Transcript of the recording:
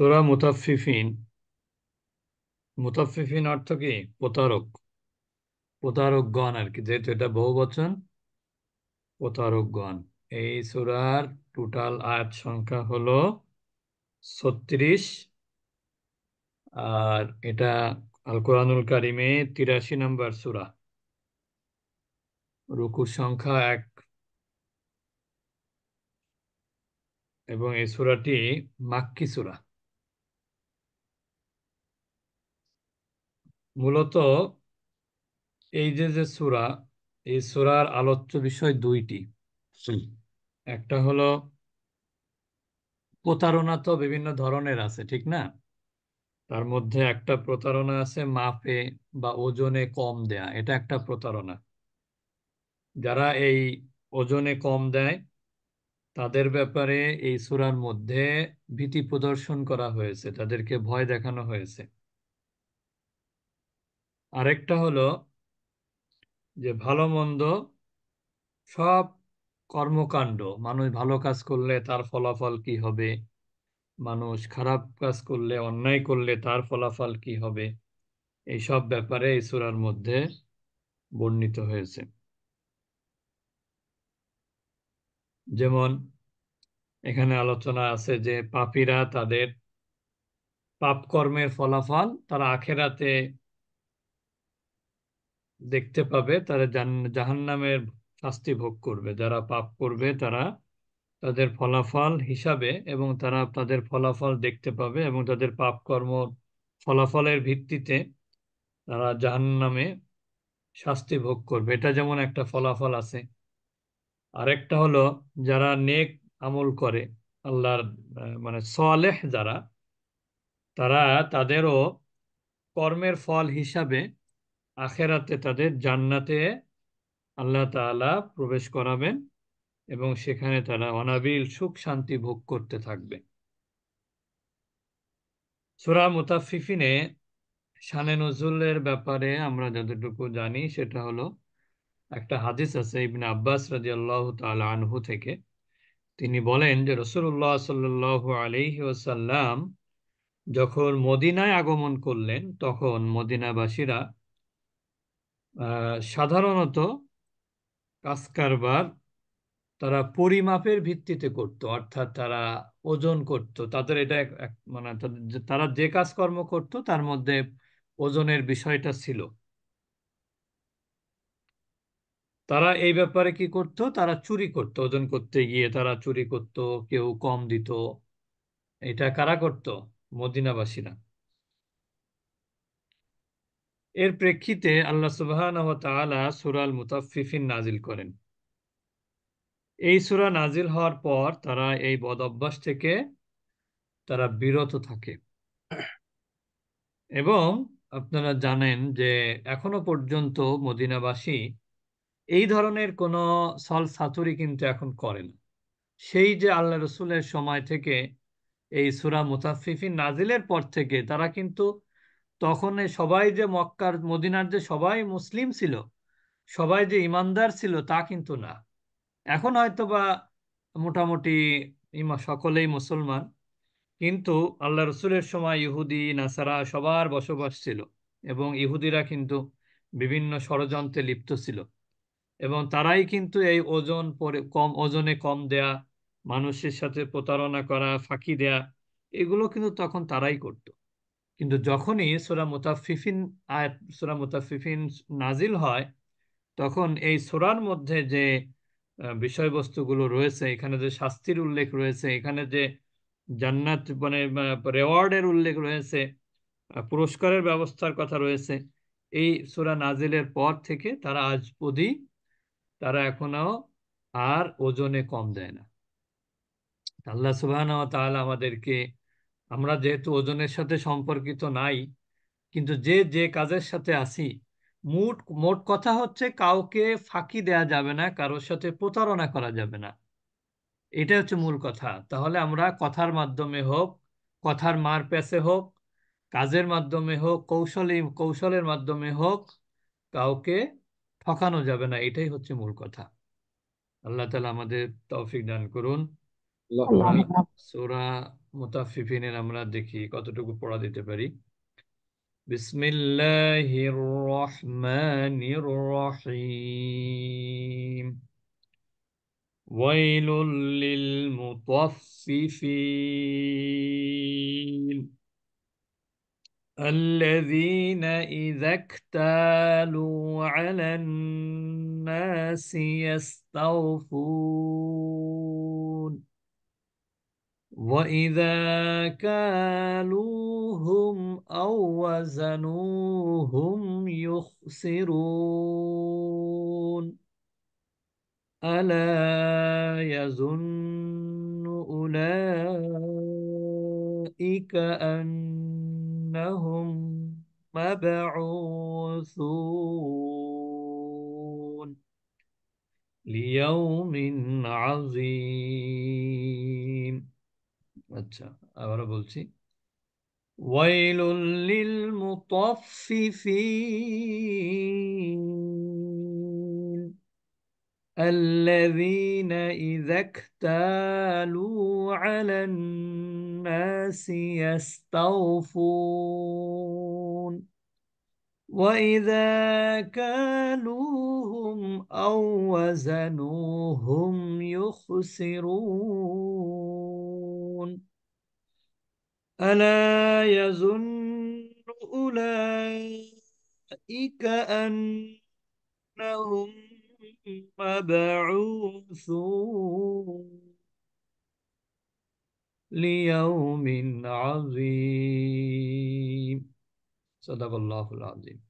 সুরা মুতাফিফিন মুতাফিফিন অর্থ কি প্রতারক প্রতারকগণ আর কি যেহেতু এটা বহু বচন প্রতারকগণ এই সুরার টোটাল আয়াত সংখ্যা হলো ছত্রিশ আর এটা আল কোরআনুল কারিমে তিরাশি নম্বর সুরা রুকু সংখ্যা এক এবং এই সুরাটি মাক্কি সুরা মূলত এই যে যে সূরা এই সূরার আলোচ্য বিষয় দুইটি একটা হলো প্রতারণা তো বিভিন্ন ধরনের আছে ঠিক না তার মধ্যে একটা প্রতারণা আছে মাপে বা ওজনে কম দেয়া এটা একটা প্রতারণা যারা এই ওজনে কম দেয় তাদের ব্যাপারে এই সূরার মধ্যে ভীতি প্রদর্শন করা হয়েছে তাদেরকে ভয় দেখানো হয়েছে আরেকটা হলো যে ভালো মন্দ সব কর্মকাণ্ড মানুষ ভালো কাজ করলে তার ফলাফল কি হবে মানুষ খারাপ কাজ করলে অন্যায় করলে তার ফলাফল কি হবে এই সব ব্যাপারে এই সুরার মধ্যে বর্ণিত হয়েছে যেমন এখানে আলোচনা আছে যে পাপীরা তাদের পাপকর্মের ফলাফল তারা আখেরাতে দেখতে পাবে তারা নামের শাস্তি ভোগ করবে যারা পাপ করবে তারা তাদের ফলাফল হিসাবে এবং তারা তাদের ফলাফল দেখতে পাবে এবং তাদের পাপ কর্ম ফলাফলের ভিত্তিতে তারা জাহান্নামে শাস্তি ভোগ করবে এটা যেমন একটা ফলাফল আছে আরেকটা হলো যারা নেক আমল করে আল্লাহর মানে সলেহ যারা তারা তাদেরও কর্মের ফল হিসাবে আখেরাতে তাদের জান্নাতে আল্লাহ তালা প্রবেশ করাবেন এবং সেখানে তারা অনাবিল সুখ শান্তি ভোগ করতে থাকবে সুরা মুতাফিফিনে শানে নজরুলের ব্যাপারে আমরা যতটুকু জানি সেটা হলো একটা হাদিস আছে ইবনে আব্বাস রাজি আল্লাহ তাল আনহু থেকে তিনি বলেন যে রসুল্লাহ সাল্লু আলহি ওসাল্লাম যখন মদিনায় আগমন করলেন তখন মদিনাবাসীরা সাধারণত কাজ কারবার তারা পরিমাপের ভিত্তিতে করত অর্থাৎ তারা ওজন করত তাদের এটা মানে তারা যে কাজকর্ম করত তার মধ্যে ওজনের বিষয়টা ছিল তারা এই ব্যাপারে কি করত তারা চুরি করত ওজন করতে গিয়ে তারা চুরি করত কেউ কম দিত এটা কারা করত মদিনাবাসীরা এর প্রেক্ষিতে আল্লাহ সুবাহান তালা সুরাল মুতাফিফিন নাজিল করেন এই সুরা নাজিল হওয়ার পর তারা এই বদ অভ্যাস থেকে তারা বিরত থাকে এবং আপনারা জানেন যে এখনো পর্যন্ত মদিনাবাসী এই ধরনের কোনো সল সাতুরি কিন্তু এখন করে না সেই যে আল্লাহ রসুলের সময় থেকে এই সুরা মুতাফিফিন নাজিলের পর থেকে তারা কিন্তু তখন সবাই যে মক্কার মদিনার যে সবাই মুসলিম ছিল সবাই যে ইমানদার ছিল তা কিন্তু না এখন হয়তো বা মোটামুটি সকলেই মুসলমান কিন্তু আল্লাহ রসুলের সময় ইহুদি নাসারা সবার বসবাস ছিল এবং ইহুদিরা কিন্তু বিভিন্ন ষড়যন্ত্রে লিপ্ত ছিল এবং তারাই কিন্তু এই ওজন পরে কম ওজনে কম দেয়া মানুষের সাথে প্রতারণা করা ফাঁকি দেয়া এগুলো কিন্তু তখন তারাই করতো কিন্তু যখনই সোরা মুতাফিফিন আয়াত সোরা মুতাফিফিন নাজিল হয় তখন এই সোরার মধ্যে যে বিষয়বস্তুগুলো রয়েছে এখানে যে শাস্তির উল্লেখ রয়েছে এখানে যে জান্নাত মানে রেওয়ার্ডের উল্লেখ রয়েছে পুরস্কারের ব্যবস্থার কথা রয়েছে এই সোরা নাজিলের পর থেকে তারা আজ অধি তারা এখনো আর ওজনে কম দেয় না আল্লাহ সুবাহ আমাদেরকে আমরা যেহেতু ওজনের সাথে সম্পর্কিত নাই কিন্তু যে যে কাজের সাথে আছি মোট মোট কথা হচ্ছে কাউকে ফাঁকি দেয়া যাবে না কারোর সাথে প্রতারণা করা যাবে না এটা হচ্ছে মূল কথা তাহলে আমরা কথার মাধ্যমে হোক কথার মার প্যাসে হোক কাজের মাধ্যমে হোক কৌশল কৌশলের মাধ্যমে হোক কাউকে ঠকানো যাবে না এটাই হচ্ছে মূল কথা আল্লাহ তালা আমাদের তৌফিক দান করুন আল্লাহু আল্লাহ আমি সূরা মুতাফফিফিনের আমরা দেখি কতটুকু পড়া দিতে পারি বিসমিল্লাহির রহমানির রহিম ويل للمطففين الذين إذا اكتالوا على الناس يستوفون وإذا كالوهم أو وزنوهم يخسرون ألا يظن أولئك أنهم مبعوثون ليوم عظيم আচ্ছা ويل للمطففين الذين إذا اكتالوا على الناس يستوفون وإذا كالوهم أو وزنوهم يخسرون ألا يظن أولئك أنهم مبعوثون ليوم عظيم صدق الله العظيم